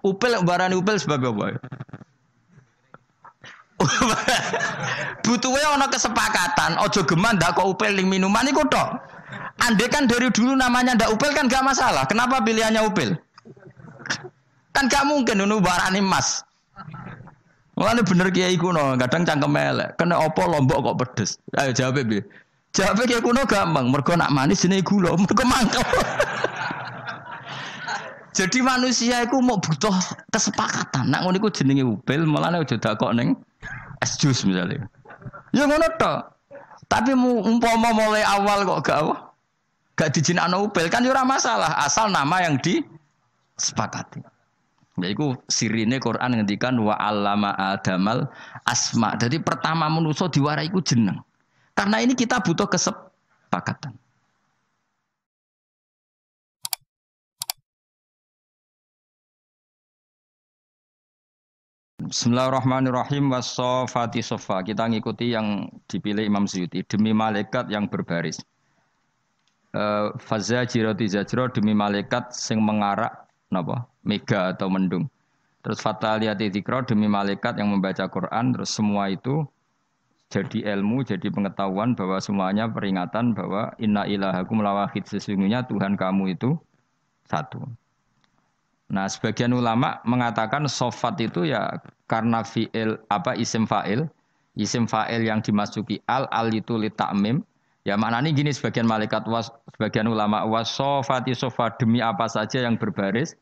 Upil barani upil sebab apa? Butuhnya ono kesepakatan, ojo geman ndak kok upil ning minuman iku tok. Andai kan dari dulu namanya ndak upil kan gak masalah. Kenapa pilihannya upil? Kan gak mungkin nunu barani emas. ini bener kiai kuno, kadang cangkem elek. Kena opo lombok kok pedes. Ayo jawab piye? Jawab kiai kuno gampang, mergo nak manis ini gula, mergo mangkel. Jadi manusia itu mau butuh kesepakatan. Nak ngono iku jenenge upil, mulane aja kok ning es jus misalnya. Ya ngono to. Tapi umpama mulai awal kok gak apa? Gak dijinakno upil kan ya masalah, asal nama yang disepakati. Yaiku sirine Quran ngendikan wa allama adamal asma. Jadi pertama manusia diwarai ku jeneng. Karena ini kita butuh kesepakatan. Bismillahirrahmanirrahim wassofati sofa. Kita ngikuti yang dipilih Imam Suyuti demi malaikat yang berbaris. Eh, Faza jiroti zajro demi malaikat sing mengarak napa mega atau mendung. Terus fataliyati ro demi malaikat yang membaca Quran terus semua itu jadi ilmu, jadi pengetahuan bahwa semuanya peringatan bahwa inna ilahakum lawahid sesungguhnya Tuhan kamu itu satu. Nah, sebagian ulama mengatakan sofat itu ya karena fiil apa isim fa'il, isim fa'il yang dimasuki al al itu li ta'mim. Ya maknanya gini sebagian malaikat was, sebagian ulama was sofati sofa demi apa saja yang berbaris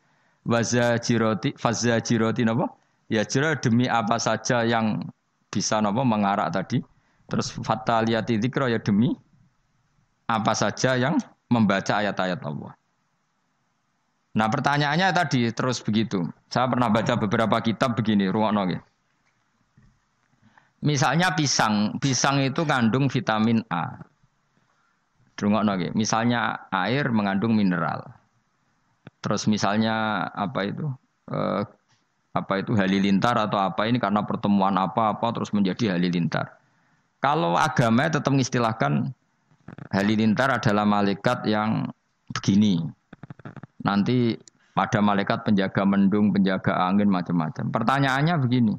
jiroti faza jiroti nopo Ya jira demi apa saja yang bisa nopo mengarak tadi. Terus fataliyati dzikra ya demi apa saja yang membaca ayat-ayat Allah. Nah pertanyaannya tadi terus begitu. Saya pernah baca beberapa kitab begini, ruang nongi. Misalnya pisang, pisang itu kandung vitamin A. ruang nongi. Misalnya air mengandung mineral. Terus misalnya apa itu? Eh, apa itu halilintar atau apa ini karena pertemuan apa-apa terus menjadi halilintar. Kalau agama tetap mengistilahkan halilintar adalah malaikat yang begini, Nanti pada malaikat penjaga mendung, penjaga angin, macam-macam. Pertanyaannya begini,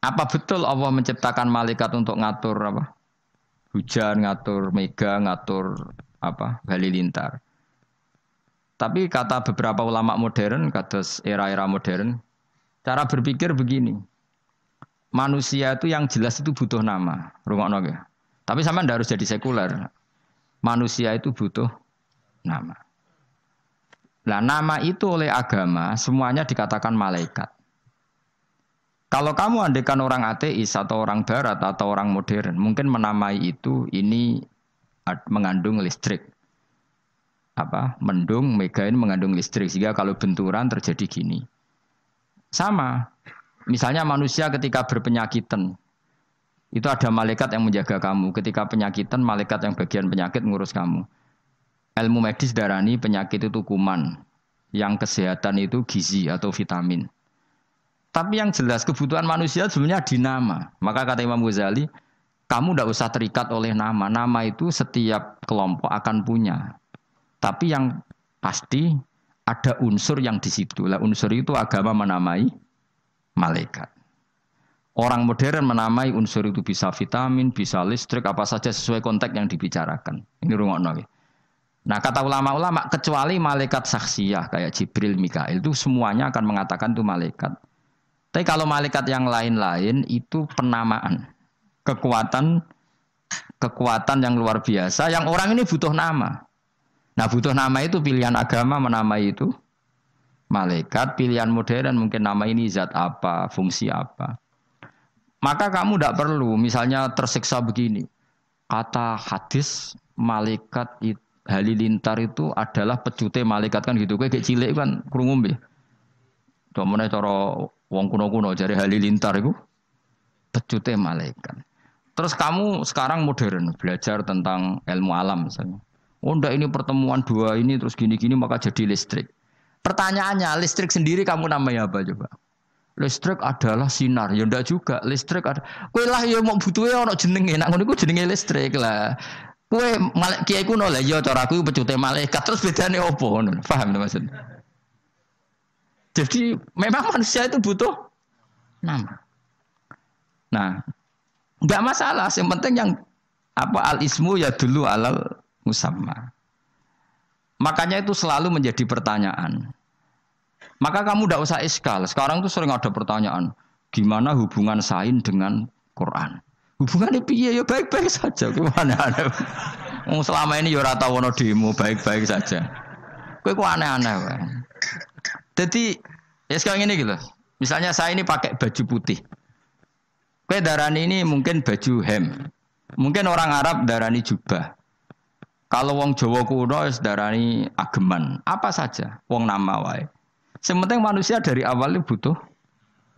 apa betul Allah menciptakan malaikat untuk ngatur apa? Hujan, ngatur mega, ngatur apa? Halilintar. Tapi kata beberapa ulama modern, kata era-era modern, cara berpikir begini. Manusia itu yang jelas itu butuh nama, rumah naga. Tapi sama ndak harus jadi sekuler. Manusia itu butuh nama. Nah, nama itu oleh agama semuanya dikatakan malaikat. Kalau kamu andekan orang ateis atau orang barat atau orang modern, mungkin menamai itu ini mengandung listrik. Apa? Mendung, mega ini mengandung listrik sehingga kalau benturan terjadi gini. Sama. Misalnya manusia ketika berpenyakitan, itu ada malaikat yang menjaga kamu. Ketika penyakitan, malaikat yang bagian penyakit ngurus kamu ilmu medis darani penyakit itu kuman, yang kesehatan itu gizi atau vitamin. Tapi yang jelas kebutuhan manusia sebenarnya di nama. Maka kata Imam Ghazali, kamu tidak usah terikat oleh nama. Nama itu setiap kelompok akan punya. Tapi yang pasti ada unsur yang di situ. Lah unsur itu agama menamai malaikat. Orang modern menamai unsur itu bisa vitamin, bisa listrik, apa saja sesuai konteks yang dibicarakan. Ini rumah nabi. Nah kata ulama-ulama kecuali malaikat saksiyah kayak Jibril, Mikail itu semuanya akan mengatakan itu malaikat. Tapi kalau malaikat yang lain-lain itu penamaan, kekuatan kekuatan yang luar biasa yang orang ini butuh nama. Nah butuh nama itu pilihan agama menamai itu malaikat, pilihan modern mungkin nama ini zat apa, fungsi apa. Maka kamu tidak perlu misalnya tersiksa begini. Kata hadis malaikat itu halilintar itu adalah pecute malaikat kan gitu. Kowe kecil cilik kan krungu mbih. Domone cara wong kuno-kuno jari halilintar itu pecute malaikat. Terus kamu sekarang modern belajar tentang ilmu alam misalnya. Oh enggak ini pertemuan dua ini terus gini-gini maka jadi listrik. Pertanyaannya listrik sendiri kamu namanya apa coba? Listrik adalah sinar, ya ndak juga. Listrik ada. Kue lah ya mau butuhnya orang jenenge, nak ngono jenenge listrik lah. Kue malaikat kiai kuno lah, yo iya cara aku pecute malaikat terus bedanya opo, paham maksud? Jadi memang manusia itu butuh nama. Nah, nggak masalah. Yang penting yang apa al ismu ya dulu alal musamma. Makanya itu selalu menjadi pertanyaan. Maka kamu tidak usah iskal. Sekarang tuh sering ada pertanyaan, gimana hubungan sain dengan Quran? Hubungannya piye ya baik-baik saja gimana aneh. Mau selama ini yo ya rata wono demo baik-baik saja. kue kok aneh-aneh Jadi ya sekarang ini gitu. Misalnya saya ini pakai baju putih. kue darah ini mungkin baju hem. Mungkin orang Arab darah ini jubah. Kalau wong Jawa kuno ini ageman, apa saja, wong nama wae. Sementing manusia dari awal butuh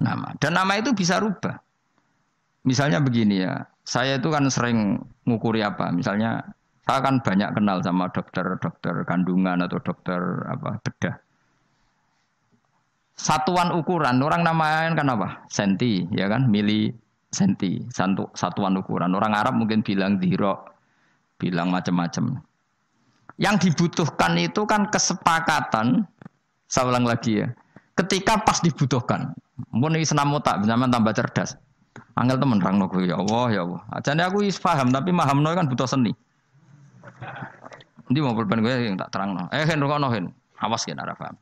nama. Dan nama itu bisa rubah. Misalnya begini ya, saya itu kan sering ngukuri apa, misalnya saya kan banyak kenal sama dokter-dokter kandungan atau dokter apa bedah. Satuan ukuran, orang namain kan apa? Senti, ya kan? Mili senti, satu, satuan ukuran. Orang Arab mungkin bilang dirok, bilang macam-macam. Yang dibutuhkan itu kan kesepakatan, saya ulang lagi ya, ketika pas dibutuhkan. Mungkin senam otak, zaman tambah cerdas. Angel temen terang gue ya Allah ya Allah. Jadi aku is paham tapi mahamno kan butuh seni. Nanti mau pulpen gue yang tak terang no. Eh hen rukono hen. Awas kan ada paham.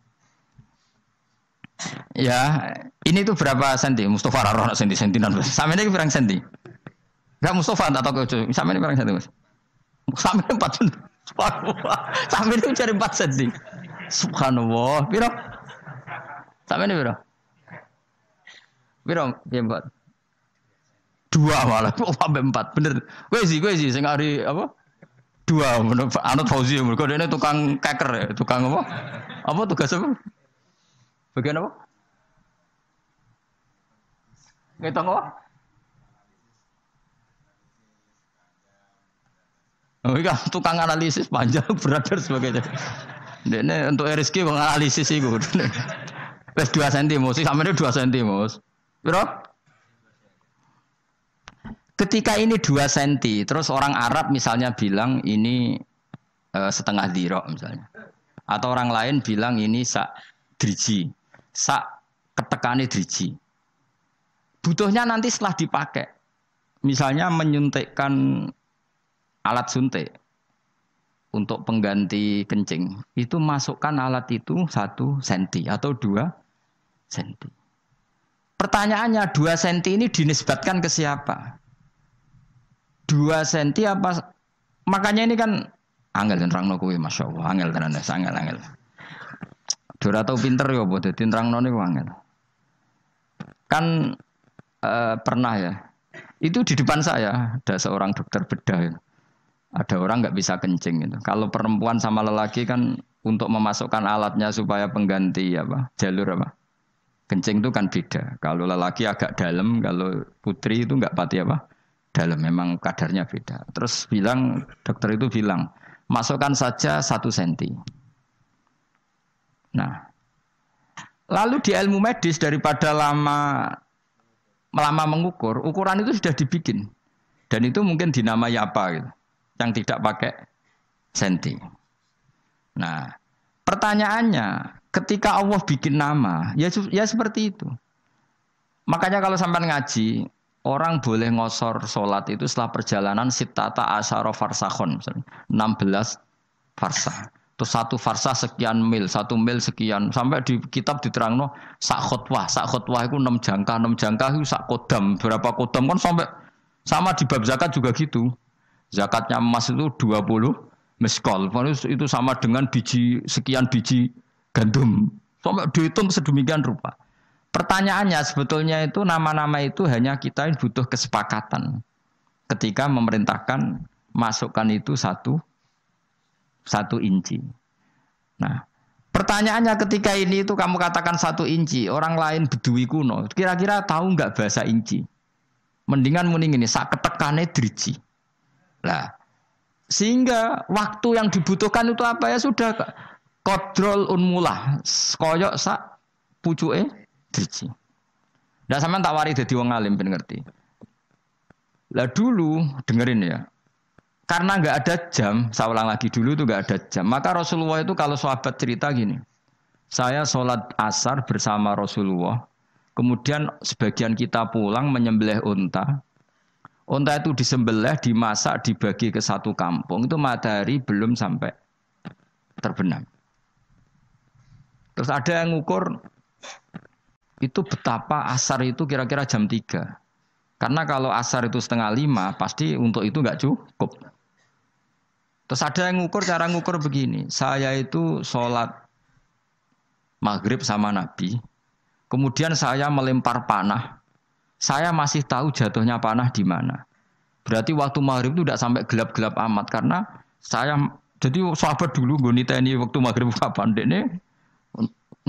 Ya, ini tuh berapa senti? Mustafa roh senti senti. nanti. Sama ini berapa senti? Gak Mustofa tak tahu kecuali. Sama ini berapa senti mas? Sama ini empat senti. Sama ini cari empat senti. Subhanallah. Biro. Sama ini biro. Biro, dia empat dua malah kok oh, sampai empat bener gue sih gue sih sing hari apa dua menurut Anut Fauzi mereka ini tukang keker ya tukang apa apa tugas apa bagian apa ngitung apa Oh, iya. tukang analisis panjang berat dan sebagainya. Ini untuk RSK menganalisis itu. Wes 2 cm, sih sama ini 2 cm. Bro, Ketika ini dua senti, terus orang Arab misalnya bilang ini e, setengah dirok misalnya. Atau orang lain bilang ini sak driji, sak ketekane driji. Butuhnya nanti setelah dipakai. Misalnya menyuntikkan alat suntik untuk pengganti kencing itu masukkan alat itu satu senti atau dua senti. Pertanyaannya dua senti ini dinisbatkan ke siapa? dua senti apa makanya ini kan angel rangno kuwi Masya Allah angel tenan angel angel Dora tau pinter ya buat dadi nerangno niku angel kan e, pernah ya itu di depan saya ada seorang dokter bedah ya. ada orang nggak bisa kencing gitu kalau perempuan sama lelaki kan untuk memasukkan alatnya supaya pengganti apa jalur apa kencing itu kan beda kalau lelaki agak dalam kalau putri itu nggak pati apa dalam memang kadarnya beda terus bilang dokter itu bilang masukkan saja satu senti nah lalu di ilmu medis daripada lama lama mengukur ukuran itu sudah dibikin dan itu mungkin dinamai apa gitu yang tidak pakai senti nah pertanyaannya ketika Allah bikin nama ya ya seperti itu makanya kalau sampai ngaji Orang boleh ngosor sholat itu setelah perjalanan sitata asaro farsakhon 16 farsah. Terus satu farsah sekian mil, satu mil sekian. Sampai di kitab diterangno sak khotwah, sak khotwah itu 6 jangka, 6 jangka itu sak kodam. Berapa kodam kan sampai sama di bab zakat juga gitu. Zakatnya emas itu 20 meskol. Itu sama dengan biji sekian biji gandum. Sampai dihitung sedemikian rupa. Pertanyaannya sebetulnya itu nama-nama itu hanya kita yang butuh kesepakatan ketika memerintahkan masukkan itu satu satu inci. Nah, pertanyaannya ketika ini itu kamu katakan satu inci, orang lain bedui kuno, kira-kira tahu nggak bahasa inci? Mendingan mending ini sak ketekannya driji. Lah, sehingga waktu yang dibutuhkan itu apa ya sudah kodrol unmulah, koyok sak pucuke driji. Nah sampean tak wari jadi wong alim ben ngerti. Lah dulu dengerin ya. Karena nggak ada jam, saya ulang lagi dulu tuh nggak ada jam. Maka Rasulullah itu kalau sahabat cerita gini, saya sholat asar bersama Rasulullah, kemudian sebagian kita pulang menyembelih unta, unta itu disembelih, dimasak, dibagi ke satu kampung, itu matahari belum sampai terbenam. Terus ada yang ngukur itu betapa asar itu kira-kira jam 3. Karena kalau asar itu setengah lima, pasti untuk itu nggak cukup. Terus ada yang ngukur, cara ngukur begini. Saya itu sholat maghrib sama Nabi. Kemudian saya melempar panah. Saya masih tahu jatuhnya panah di mana. Berarti waktu maghrib itu tidak sampai gelap-gelap amat. Karena saya, jadi sahabat dulu gue ini waktu maghrib kapan. nih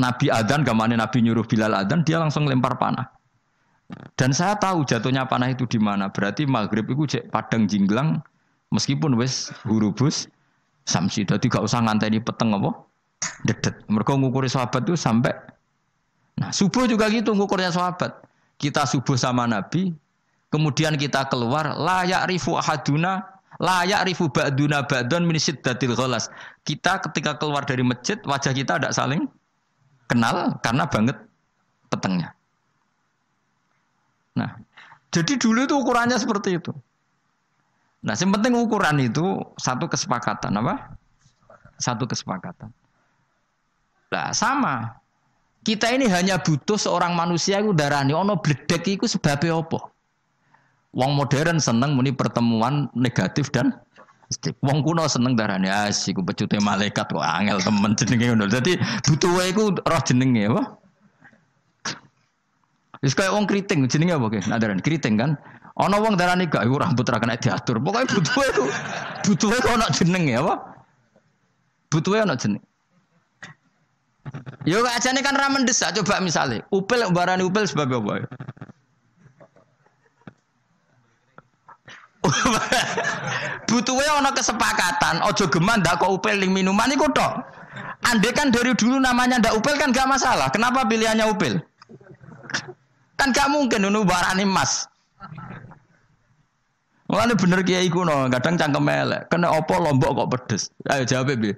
Nabi Adan, gamane Nabi nyuruh Bilal Adan, dia langsung lempar panah. Dan saya tahu jatuhnya panah itu di mana. Berarti maghrib itu cek padang jinglang, meskipun wes hurubus samsi. Jadi gak usah di peteng apa? Dedet. Mereka ngukuri sahabat itu sampai. Nah subuh juga gitu ngukurnya sahabat. Kita subuh sama Nabi, kemudian kita keluar layak rifu ahaduna layak rifu ba'duna ba'dun min syiddatil ghalas. Kita ketika keluar dari masjid wajah kita tidak saling Kenal karena banget petengnya. Nah, jadi dulu itu ukurannya seperti itu. Nah, yang penting ukuran itu satu kesepakatan apa? Satu kesepakatan. Nah, sama. Kita ini hanya butuh seorang manusia itu darani ono bledek itu sebabnya apa? Wong modern seneng muni pertemuan negatif dan Wong kuno seneng darane asi ya, ku pecute malaikat kok angel temen jenenge ngono. Dadi butuh iku roh jenenge apa? Wis kaya wong keriting jenenge apa ki? Nah darane keriting kan. Ana wong darane gak iku rambut ra kena diatur. Pokoke butuhe iku butuhe kok ana jenenge apa? Butuhe ana jeneng. Yo ajane kan ra mendesak ah, coba misalnya upil barani upil sebab apa? butuhnya ono kesepakatan, ojo geman ndak kok upil ning minuman iku tok. ande kan dari dulu namanya ndak upel kan gak masalah. Kenapa pilihannya upel Kan gak mungkin nunu barani emas. ini bener kiai kuno, kadang cangkem elek. Kena opo lombok kok pedes. Ayo jawab piye?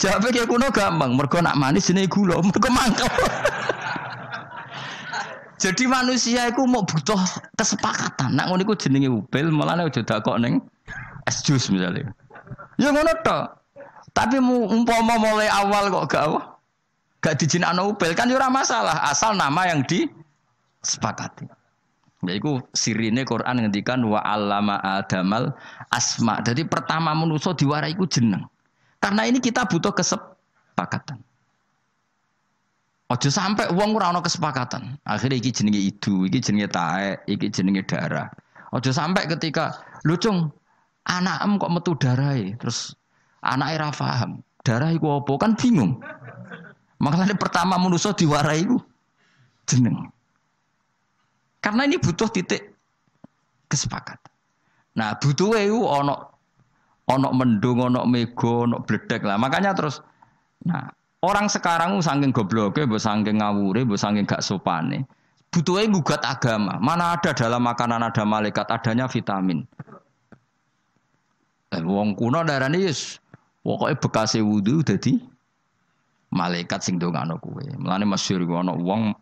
Jawab kiai kuno gampang, mergo nak manis jenenge gula, mergo mangkel. Jadi manusia itu mau butuh kesepakatan. Nak ngono iku jenenge upil, nek udah kok neng es jus misalnya. Ya ngono to. Tapi umpama mulai awal kok gak apa? Gak dijinakno upil kan ya masalah, asal nama yang disepakati. Ya iku sirine Quran ngendikan wa allama adamal asma. Jadi pertama manusia diwarai iku jeneng. Karena ini kita butuh kesepakatan. Aja sampai uang ora ana kesepakatan. Akhirnya iki jenenge idu, iki jenenge tae, iki jenenge darah. Aja sampai ketika lucung anak em kok metu darai e? terus anak ra paham. Darah iku apa? Kan bingung. Makanya pertama manusia diwarai itu jeneng. Karena ini butuh titik kesepakatan. Nah, butuh itu onok onok mendung, onok mego onok bledek lah. Makanya terus nah Orang sekarang saking gobloknya, bu saking ngawure, bu saking gak sopan Butuhnya gugat agama. Mana ada dalam makanan ada malaikat, adanya vitamin. Eh, wong kuno darah ini yes. Pokoknya bekasi wudhu jadi malaikat sing dongano kue. Melani masyur wono wong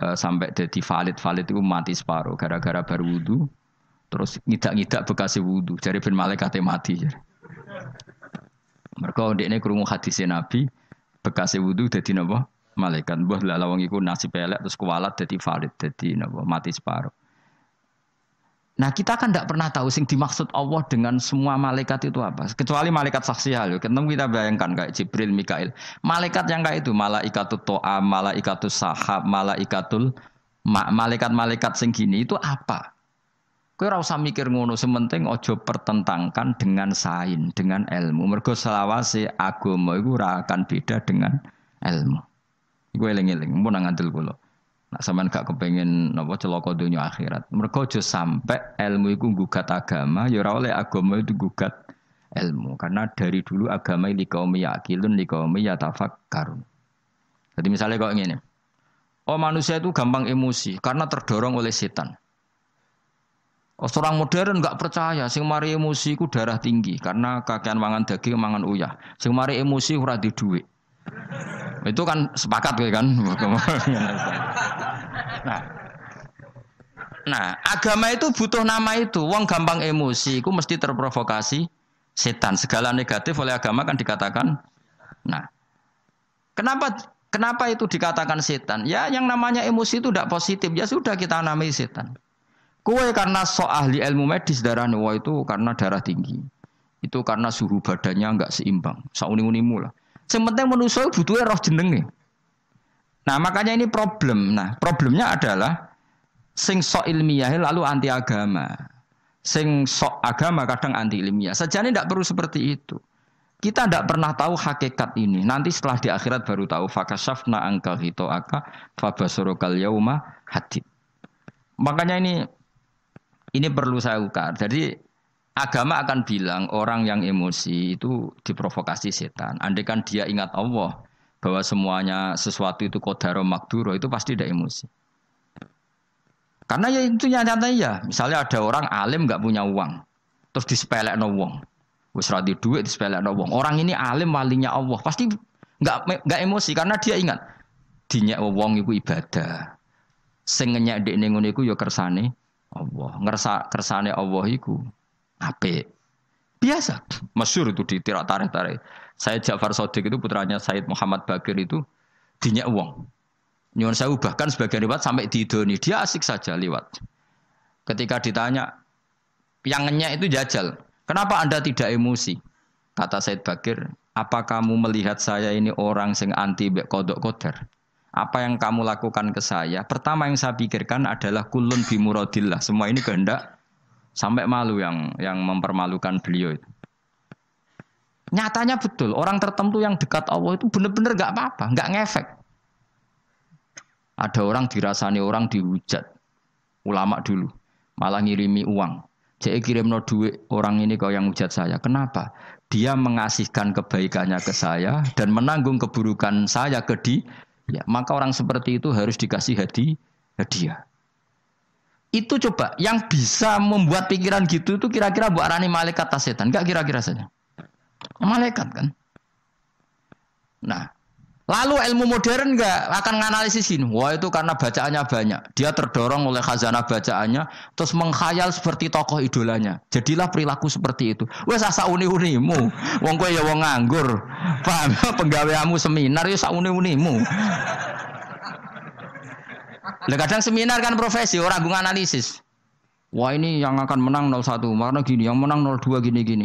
e, sampai jadi valid valid itu mati separuh gara-gara baru wudhu. Terus ngidak-ngidak bekasi wudhu. Jadi bin malaikatnya mati. Mereka ini kerungu hadisnya Nabi bekasnya wudhu jadi nopo malaikat buah lah lawang iku nasib pelek terus kualat jadi valid jadi nopo mati separuh Nah kita kan tidak pernah tahu sing dimaksud Allah dengan semua malaikat itu apa. Kecuali malaikat saksi hal. Ketemu kita bayangkan kayak Jibril, Mikail. Malaikat yang kayak itu. Malaikatul toa, malaikatul sahab, malaikatul ma malaikat-malaikat sing gini itu apa? Kau rasa mikir ngono, sementing ojo pertentangkan dengan sain, dengan ilmu. Mergo selawase agama iku akan beda dengan ilmu. Iku eling-eling, mumpun gue lo Nak sampean gak kepengen nopo celoko dunia akhirat. Mergo ojo sampe ilmu itu gugat agama, yo ya oleh agama itu gugat ilmu. Karena dari dulu agama ini kaum yaqilun di kaum karun. Jadi misalnya kok ini Oh manusia itu gampang emosi karena terdorong oleh setan. Orang modern nggak percaya, sing mari emosi ku darah tinggi karena kakean mangan daging mangan uyah. Sing mari emosi ora di duit. Itu kan sepakat gue kan. nah, nah, agama itu butuh nama itu. Wong gampang emosi, ku mesti terprovokasi setan. Segala negatif oleh agama kan dikatakan. Nah, kenapa kenapa itu dikatakan setan? Ya, yang namanya emosi itu tidak positif. Ya sudah kita namai setan. Kue karena sok ahli ilmu medis darah wah itu karena darah tinggi. Itu karena suhu badannya nggak seimbang. Sauni-unimu lah. Sementing manusia butuhnya roh nih. Nah makanya ini problem. Nah problemnya adalah sing sok ilmiah lalu anti agama. Sing sok agama kadang anti ilmiah. Sejane tidak perlu seperti itu. Kita tidak pernah tahu hakikat ini. Nanti setelah di akhirat baru tahu. Fakasafna angka hito aka fabasoro yauma hadid. Makanya ini ini perlu saya ukar. Jadi agama akan bilang orang yang emosi itu diprovokasi setan. Andaikan dia ingat Allah bahwa semuanya sesuatu itu kodaro makduro itu pasti tidak emosi. Karena ya itu nyata ya. Misalnya ada orang alim nggak punya uang, terus disepelek no uang. Wis duit disepelek no uang. Orang ini alim walinya Allah, pasti nggak nggak emosi karena dia ingat dinyak uang itu ibadah. sengenyak dek ndek ning ya kersane Allah. ngerasa kersane Allah iku ape? Biasa. Masyur itu di tirak tarik-tarik. Saya Ja'far Sodik itu putranya Said Muhammad Bagir itu dinyak uang, Nyuwun saya bahkan sebagian lewat sampai di Doni Dia asik saja lewat. Ketika ditanya yang ngenyak itu jajal. Kenapa Anda tidak emosi? Kata Said Bagir, apa kamu melihat saya ini orang sing anti kodok koder? apa yang kamu lakukan ke saya pertama yang saya pikirkan adalah kulun bimuradillah semua ini kehendak sampai malu yang yang mempermalukan beliau itu nyatanya betul orang tertentu yang dekat Allah itu benar-benar nggak apa-apa nggak ngefek ada orang dirasani orang dihujat ulama dulu malah ngirimi uang jadi kirim no duit orang ini kau yang hujat saya. Kenapa? Dia mengasihkan kebaikannya ke saya dan menanggung keburukan saya ke di Ya, maka orang seperti itu harus dikasih hadi, hadiah. Itu coba yang bisa membuat pikiran gitu itu kira-kira buat Arani malaikat atau setan, enggak kira-kira saja. Malaikat kan. Nah, Lalu ilmu modern nggak akan menganalisis ini. Wah itu karena bacaannya banyak. Dia terdorong oleh khazanah bacaannya, terus mengkhayal seperti tokoh idolanya. Jadilah perilaku seperti itu. Wah sasa uni unimu. Wong kue ya wong nganggur. Paham? Penggaweanmu seminar ya sak uni unimu. kadang seminar kan profesi orang gue analisis. Wah ini yang akan menang 01 karena gini, yang menang 02 gini-gini.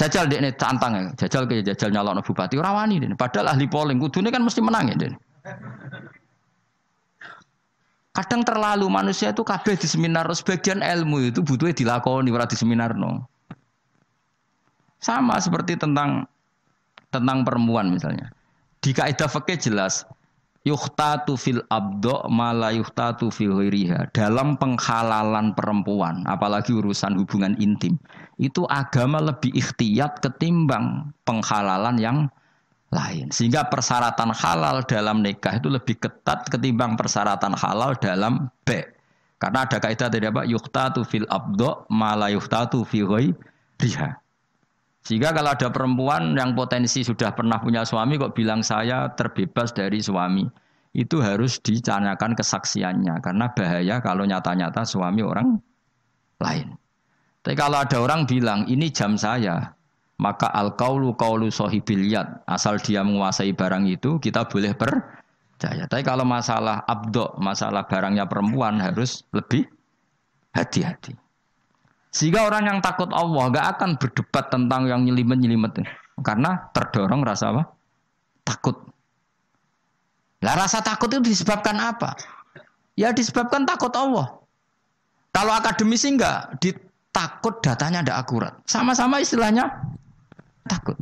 Jajal deh ini cantang ya, jajal ke jajal nyalon bupati rawani deh. Padahal ahli polling ini kan mesti menang ya deh. Kadang terlalu manusia itu kabeh di seminar sebagian ilmu itu butuhnya dilakoni ora di seminar no. Sama seperti tentang tentang perempuan misalnya. Di kaidah fakih jelas yuhtatu fil abdo mala yuhtatu fil ghairiha dalam penghalalan perempuan apalagi urusan hubungan intim itu agama lebih ikhtiyat ketimbang penghalalan yang lain. Sehingga persyaratan halal dalam nikah itu lebih ketat ketimbang persyaratan halal dalam B. Karena ada kaidah tadi apa? tu fil abdo mala yukta fil fi riha. Sehingga kalau ada perempuan yang potensi sudah pernah punya suami kok bilang saya terbebas dari suami. Itu harus dicanyakan kesaksiannya karena bahaya kalau nyata-nyata suami orang lain. Tapi kalau ada orang bilang ini jam saya, maka al kaulu kaulu sohibiliyat asal dia menguasai barang itu kita boleh percaya. Tapi kalau masalah abdo, masalah barangnya perempuan harus lebih hati-hati. Sehingga orang yang takut Allah gak akan berdebat tentang yang nyelimet-nyelimet karena terdorong rasa apa? Takut. Lah rasa takut itu disebabkan apa? Ya disebabkan takut Allah. Kalau akademisi enggak, di takut datanya tidak akurat. Sama-sama istilahnya takut.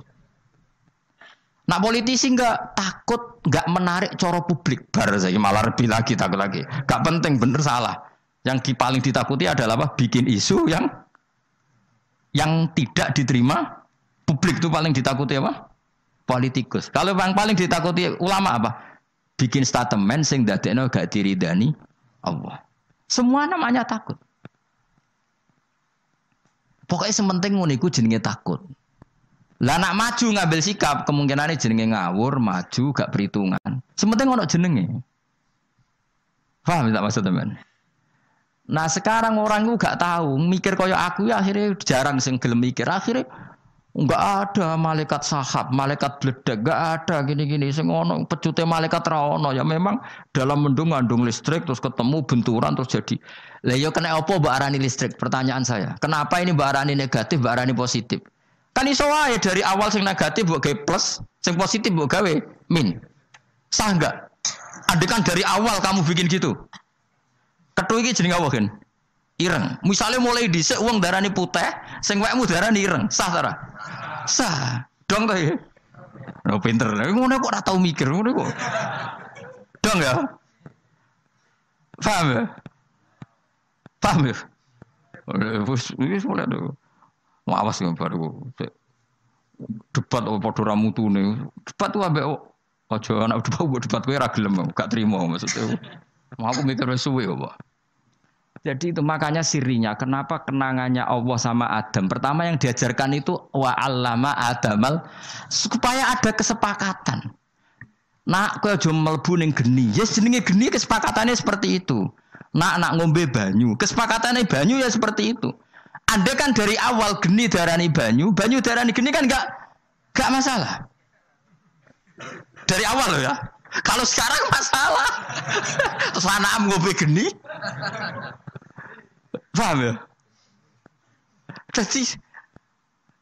Nah politisi nggak takut, nggak menarik coro publik. Bar saya malah lebih lagi takut lagi. Gak penting, bener salah. Yang paling ditakuti adalah apa? Bikin isu yang yang tidak diterima publik itu paling ditakuti apa? Politikus. Kalau yang paling ditakuti ulama apa? Bikin statement sing dadekno gak diridani Allah. Semua namanya takut. Pokoknya sementing ngono iku jenenge takut. Lah nak maju ngambil sikap kemungkinannya jenenge ngawur, maju gak perhitungan. Sementing ono jenenge. Paham tak maksud teman? Nah sekarang orang itu gak tahu mikir koyo aku ya akhirnya jarang sing gelem mikir akhirnya Enggak ada malaikat sahab, malaikat bledek, enggak ada gini-gini. Sing ono pecute malaikat ra ono. Ya memang dalam mendung ngandung listrik terus ketemu benturan terus jadi. Lah ya kena apa Mbak Arani listrik? Pertanyaan saya. Kenapa ini Mbak Arani negatif, Mbak Arani positif? Kan iso wae dari awal sing negatif mbok gawe plus, sing positif mbok gawe min. Sah enggak? Adekan dari awal kamu bikin gitu. Ketu iki jenenge apa, Gen? ireng. Misalnya mulai dhisik wong darani putih, sing wekmu darani ireng. Sah ta Sah. Dong ta ya. No pinter. Ngono kok ora tau mikir ngono kok. Dong ya. Paham ya? Paham ya? Wis wis mulai mau Awas yo ya, baru. Debat apa padha tuh mutune. Debat ku ambek aja anak debat debat kowe ra gelem gak trimo maksudnya. Mau aku mikir suwe kok. Jadi itu makanya sirinya. Kenapa kenangannya Allah sama Adam? Pertama yang diajarkan itu wa allama Adamal supaya ada kesepakatan. Nak kowe aja mlebu ning geni. Ya yes, jenenge geni kesepakatannya seperti itu. Nak nak ngombe banyu. Kesepakatannya banyu ya seperti itu. Anda kan dari awal geni darani banyu, banyu darani geni kan enggak enggak masalah. Dari awal loh ya. Kalau sekarang masalah. Terus anak ngombe geni. Paham ya? Dadi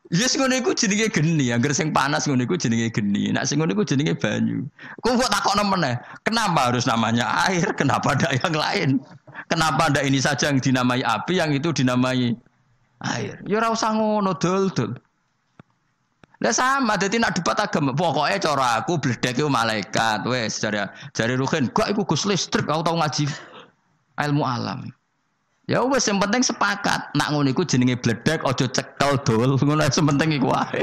Yes ya ngono iku jenenge geni, anggere sing panas ngono iku jenenge geni. Nek sing ngono iku jenenge banyu. Ku kok takokno meneh, kenapa harus namanya air? Kenapa ada yang lain? Kenapa ada ini saja yang dinamai api, yang itu dinamai air? Ya ora usah ngono, Dul, Dul. Lah sama, dadi nak debat agama, pokoknya cara aku bledek malaikat, wes jare jare Ruhin, gak iku Gus listrik, aku tau ngaji ilmu alam. Ya wes yang penting sepakat. Nak ngono iku jenenge bledek aja cekel dol. Ngono sing penting iku wae.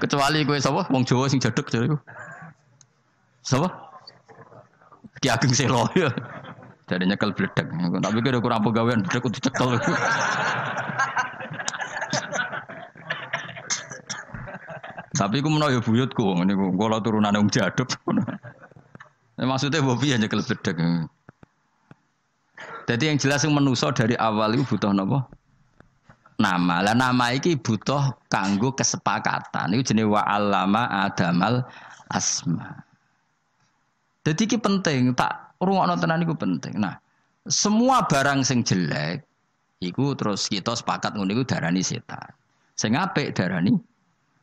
Kecuali kowe sapa wong Jawa sing jedeg jare iku. Sapa? Ki Ageng Selo ya. Jadi nyekel bledek. Tapi kira kurang pegawean bledek kudu cekel. Tapi ku menawa ya buyutku ngene ku. Kula turunane wong jadep. Maksudnya bobi hanya nyekel bledek. Jadi yang jelas yang menuso dari awal itu butuh nopo nama. Lah nama iki butuh kanggo kesepakatan. Iku jenenge wa alama adamal asma. Jadi iki penting, tak ruang nontonan iku penting. Nah, semua barang sing jelek iku terus kita sepakat ngono iku darani setan. Sing apik darani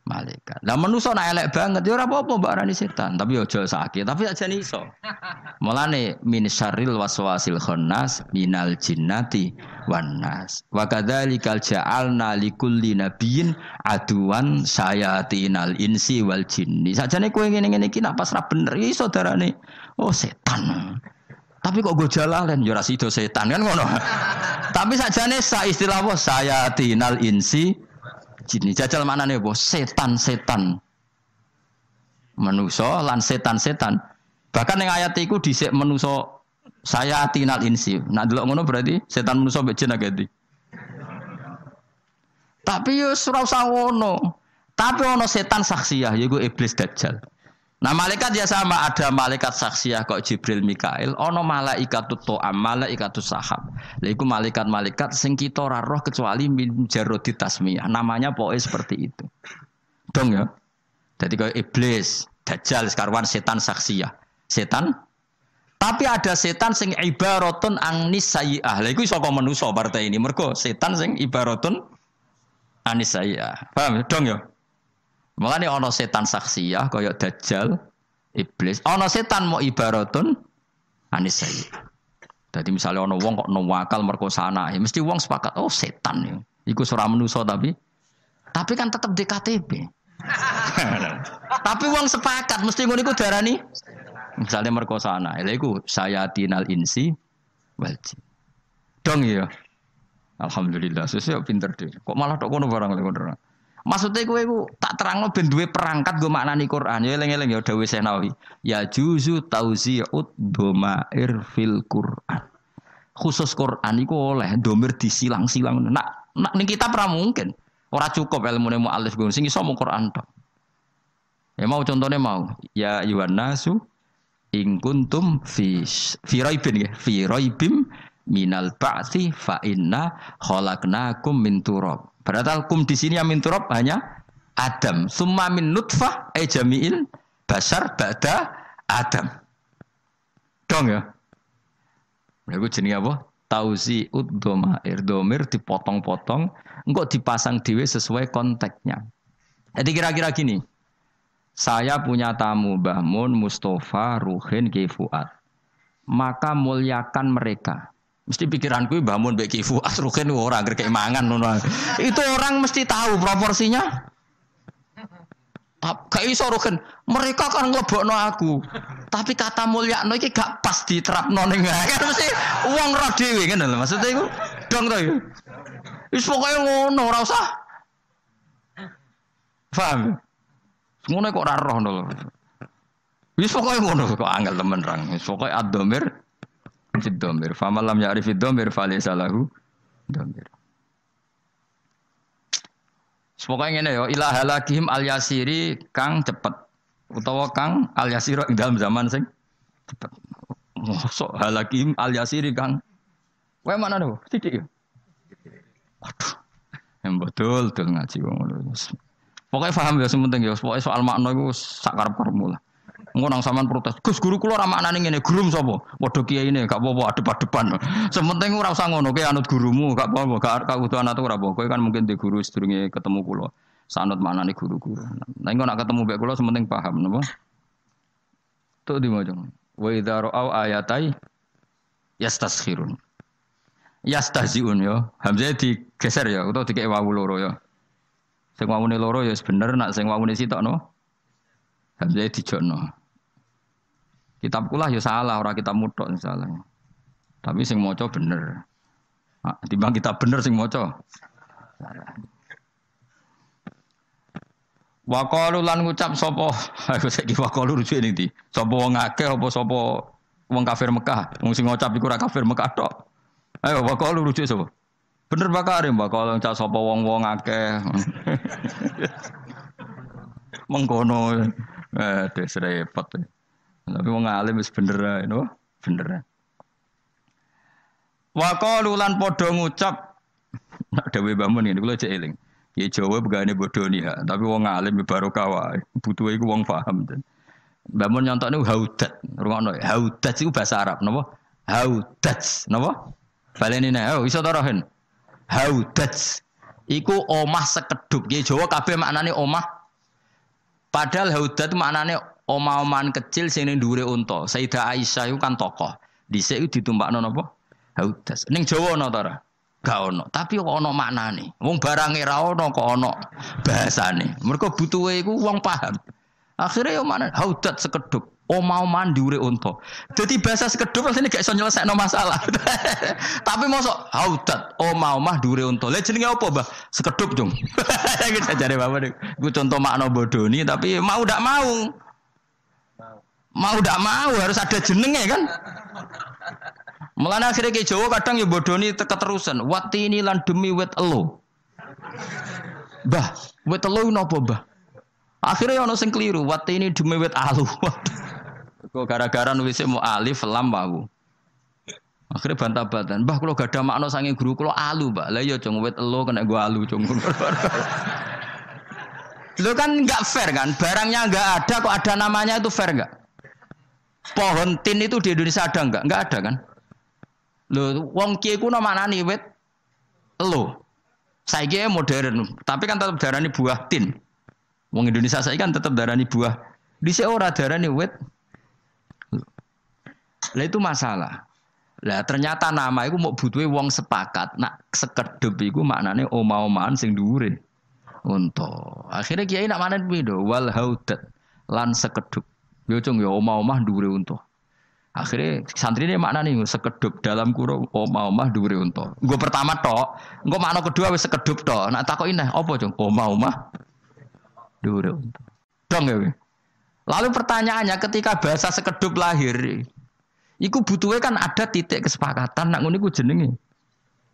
malaikat. Nah manusia nak elek banget ya ora apa-apa mbak Rani setan, tapi ya jual sakit, tapi aja Malah nih min syaril waswasil khannas minal jinati wanas. Wakadali Wa nali ja'alna likulli nabiyyin aduan sayatinal insi wal jinni. Saja nih kue ngene iki nak pas ra bener ya iso nih. oh setan. Tapi kok gue jalalen jurasi ya itu setan kan ngono. tapi nih sa istilah saya tinal insi jin. Jajal mana nih bos? Setan-setan. Menuso lan setan-setan. Bahkan yang ayat itu disek menuso saya atinal insi. Nah dulu ngono berarti setan menuso bejin agak Tapi yo surau sawono. Tapi ono setan saksiyah, yaitu iblis dajjal. Nah malaikat ya sama ada malaikat saksiyah kok Jibril Mikail, ono malaikat to'am, malaikat sahab. Lalu malaikat-malaikat sing kita roh kecuali min jarodi tasmiyah. Namanya poe seperti itu. Dong ya. Jadi kau iblis, dajjal, sekarwan setan saksiyah Setan tapi ada setan sing ibaratun angnis sayyah Lalu iku saka menuso partai ini. Mergo setan sing ibaratun anis sayyah. Paham ya? dong ya? Makanya ono setan saksi ya, koyok dajjal, iblis. Ono setan mau ibaratun anis ah, saya. Jadi misalnya ono wong kok nuwakal merkosa ya mesti wong sepakat, oh setan ya. Iku ora nuso tapi tapi kan tetap DKTB. tapi wong sepakat mesti ngono iku darani misalnya merkosa ya Lha iku tinal insi welci. Dong ya. Alhamdulillah, sesuk pinter deh. Kok malah tok kono barang lagi kono. Maksudnya gue iku tak terang lo duwe perangkat makna maknani Quran. Ya eling-eling ya wes nawi. Ya juzu tauzi'ud domair fil Quran. Khusus Quran itu oleh domir disilang-silang. Nak nak nih kita pernah mungkin. orang cukup ilmu nemu alif gue singi iso Quran dong. Ya mau contohnya mau. Ya ayuhan nasu ingkuntum fi fi ya. Fi minal ba'thi fa inna khalaqnakum min turab. Berarti hukum di sini amin minturab hanya Adam. Summa min nutfah e basar ba'da Adam. Dong ya. Lalu jenis apa? Tauzi uddomair. Domir dipotong-potong. Enggak dipasang dewe sesuai konteksnya. Jadi kira-kira gini. Saya punya tamu Bahmun, Mustafa, Ruhin, Kifuat. Maka muliakan mereka. Mesti pikiranku bangun baik kifu asrukin orang ora anggere mangan Itu orang mesti tahu proporsinya. Kayak iso Rukin, mereka kan no aku. Tapi kata mulia no iki gak pas diterapno ning kan mesti uang roh kan lah maksudnya itu dong to. Wis pokoke ngono rasa faham Semuanya ini kok raro roh lho. Wis ngono kok angel temen rang. Wis pokoke adomir Fiddomir. Faman lam fitdomir fale salahu domir. Semoga ingin ya, ila halakihim al yasiri kang cepet utawa kang al yasira dalam zaman sing cepet. Mosok halakihim al yasiri kang kowe mana nih? Titik ya. Waduh. Yang betul betul ngaji wong ngono. Pokoke paham ya sementing ya, Pokoknya soal makna itu sakar karep Engko nang sampean protes, Gus guru kula ora maknane ngene, guru sapa? Padha kiai ini gak apa-apa adep-adepan. Sementing ura usah ngono, kowe anut gurumu, gak apa-apa, gak kawutuan atuh ora apa. Kowe kan mungkin di guru sedurunge ketemu kula. Sanut maknane guru-guru. Nah, engko nak ketemu mbek kula sementing paham napa? Tuh di mojong. Wa idza ra'au ayatai yastaskhirun. Yastaziun yo. Ya. Hamzah digeser ya utawa dikek wawu loro ya. Sing wawune loro ya bener nak sing wawune sitok no. Hamzah jono. Kitab kulah ya salah, orang kitab mudok misalnya, Tapi sing moco bener. Nah, timbang kita bener sing moco. Wakalu lan ngucap sopo, aku wakalu lucu rujuk di. Sopo wong akeh apa sopo wong kafir Mekah? Wong sing ngucap di kura kafir Mekah dok. Ayo wakalu rujuk sopo. Bener bakarim, wakalu ngucap sopo wong-wong akeh. Mengkono eh repot. Eh. Tapi wong alim wis bener ya, bener. Wa qalu lan padha ngucap nak dewe bangun ngene kula cek eling. Ya Jawa begane nih, ha, tapi wong alim ya barokah wae. Butuhe iku wong paham. Bangun nyontokne haudat, rungokno haudat iku bahasa Arab napa? Haudat napa? Baleni nek oh iso torohen. Haudat iku omah sekedup. Ya Jawa kabeh maknane omah. Padahal haudat maknane oma omaan kecil sing ning dhuwure unta. Sayyidah Aisyah itu kan tokoh. Dhisik itu ditumpakno napa? Haudas. Ning Jawa ana ta ora? Gak ono. Tapi ono maknane. Wong barange ra ono kok ono bahasane. Mergo butuhe iku wong paham. Akhirnya yo mana haudat sekeduk. oma omaan diure unta. Jadi bahasa sekeduk ini gak iso nyelesekno masalah. Tapi mosok haudat oma-omah diure unta. Lah jenenge apa, Mbah? Sekeduk, Jung. Iki jare bapak. Ku contoh makna bodoni tapi mau ndak mau. Mau tidak mau harus ada jenenge kan? Mulanya akhirnya ke Jawa kadang ya bodoni keterusan. Wati ini lan demi wet elo. Bah, wet elo nopo bah? Akhirnya ya ono sing keliru. Wati ini demi wet alu. Kok gara-gara nulisnya mau alif lam wau. Akhirnya bantah-bantahan. Bah, kalau gak ada makna sange guru, kalau alu, bah. Lah ya, cung, wet elo kena gua alu, cung. Lo kan nggak fair kan? Barangnya nggak ada, kok ada namanya itu fair nggak? Pohon tin itu di Indonesia ada enggak? Enggak ada kan? Lho, wong kiye ku wet, wit saya Saiki modern, tapi kan tetap darani buah tin. Wong Indonesia saiki kan tetap darani buah. Di ora darani wit. Lah itu masalah. Lah ternyata nama iku mau butuhe wong sepakat. Nak sekedep iku maknane oma-omaan sing dhuwure. untuk. Akhirnya kiai nak mana itu Wal haudat lan sekedhep. Yo cung yo oma omah dure unto. Akhirnya santri ini makna nih sekedup dalam kurung oma oma dure unto. Gue pertama tok, gue makna kedua wes sekedup tok. Nak takut ini apa cung? Oma oma dure unto. Dong ya. Lalu pertanyaannya ketika bahasa sekedup lahir, iku butuhnya kan ada titik kesepakatan nak ngunduh jenenge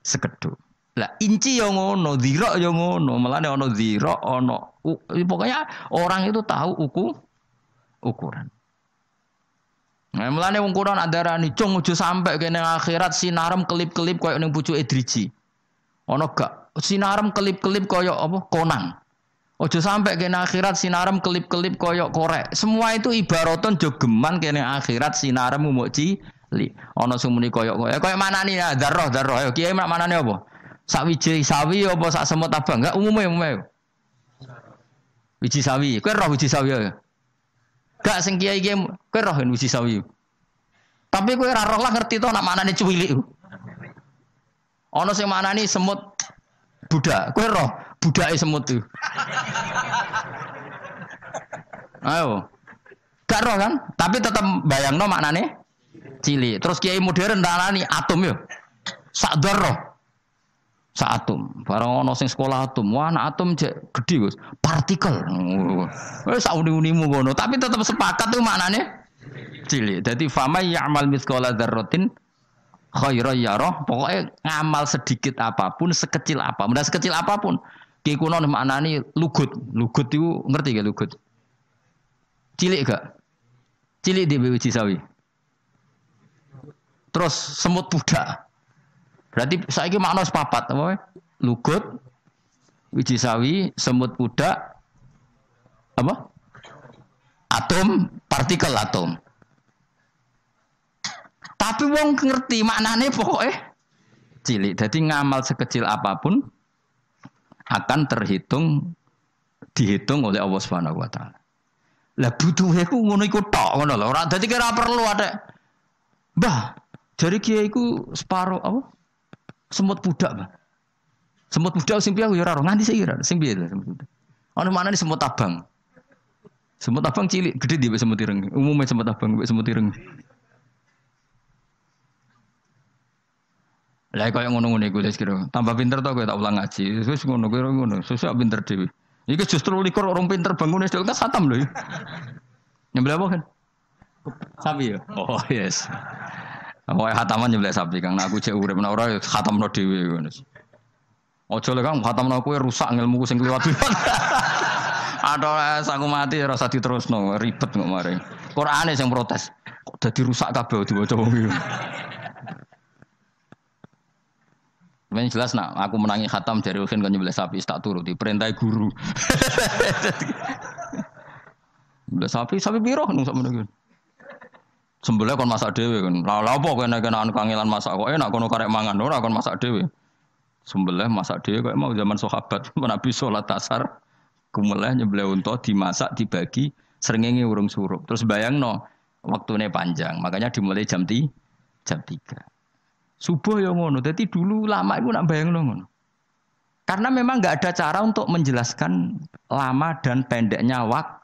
sekedup. Lah inci yang ngono, zirok yang ngono, malah ono zirok, ono pokoknya orang itu tahu uku ukuran. Nah, mulane wong kuno ada darani cung ucu sampe kene akhirat sinaram kelip-kelip koyo neng pucuk edrici ono gak sinaram kelip-kelip koyo apa konang. Ojo sampe kene akhirat sinaram kelip-kelip koyo korek. Semua itu ibaraton jogeman kene akhirat sinarem umuk li ono sumuni koyo koyo koyo manani ya ah, darroh Ayo Kiai mak ni apa? Sak wiji sawi apa sak semut abang? Enggak umume umume. Wiji sawi. Kowe roh wiji sawi ya. Gak sing kiai kiai kowe roh wis sawi. Tapi kue raro roh lah ngerti to nak maknane Ono Ana sing nih semut budak. kue roh budak semut tuh. Ayo. Gak roh kan? Tapi tetap bayangno maknane cilik. Terus kiai modern ndarani atom yo. Sak roh. Saatum, barang ono sing sekolah atom, wah anak atom je gede gus, partikel, eh saudi unimu gono, tapi tetap sepakat tuh maknanya cilik. Jadi fama ya'mal miskola darrotin khairan ya roh pokoknya ngamal sedikit apapun, sekecil apa, mudah sekecil apapun. Ki kuno maknane lugut, lugut itu ngerti gak lugut? Cilik gak? Cilik di bwi cisawi Terus semut pudak. Berarti saya ini makna sepapat. apa? Lugut, wiji sawi, semut kuda, apa? Atom, partikel atom. Tapi wong ngerti maknanya pokoknya cilik. Jadi ngamal sekecil apapun akan terhitung dihitung oleh Allah Subhanahu wa taala. Lah butuhe ku ngono iku tok ngono lho. Ora dadi kira perlu ada Mbah, Jadi kiai ku separo apa? semut budak, Pak. Semut budak sing piye aku ya ora nganti saiki ya sing piye semut budak. mana nih semut abang. Semut abang cilik, gede dia semut ireng. Umumnya semut abang, semut ireng. Lah kaya ngono-ngono iku wis kira. Tambah pinter to kowe tak ulang ngaji. Wis ngono kira ngono. Sesuk pinter dhewe. Iki justru likur orang pinter bangun sik kan satam lho. Ya. Nyembelih apa kan? Sapi ya. Oh yes. Aku khataman beli sapi kang. Nah aku cek urip orang ya, hatam no dewi. Ya, ngono. Ojo lek kang no kue rusak ngelmu sing kliwat-kliwat. Ada aku mati ya, rasa terus no ribet nggak mari. Quran yang protes. Kok jadi rusak kabel tuh baca mobil? Main jelas nak aku menangi hatam dari ujian kan nyembelih sapi tak turut di perintah guru. Nyembelih sapi sapi biroh nung sama nungguin. Sembelih kon masak Dewi kon. Lah lha apa kena-kenaan kangelan masak kok enak kono karek mangan ora kon masak dhewe. Sembelih masak dhewe kok mau zaman sahabat Nabi salat asar kumelah nyembelih unta dimasak dibagi serengenge urung surup. Terus bayang bayangno waktunya panjang. Makanya dimulai jam 3 jam 3. Subuh ya ngono. Jadi dulu lama itu nak bayangno ngono. Karena memang nggak ada cara untuk menjelaskan lama dan pendeknya waktu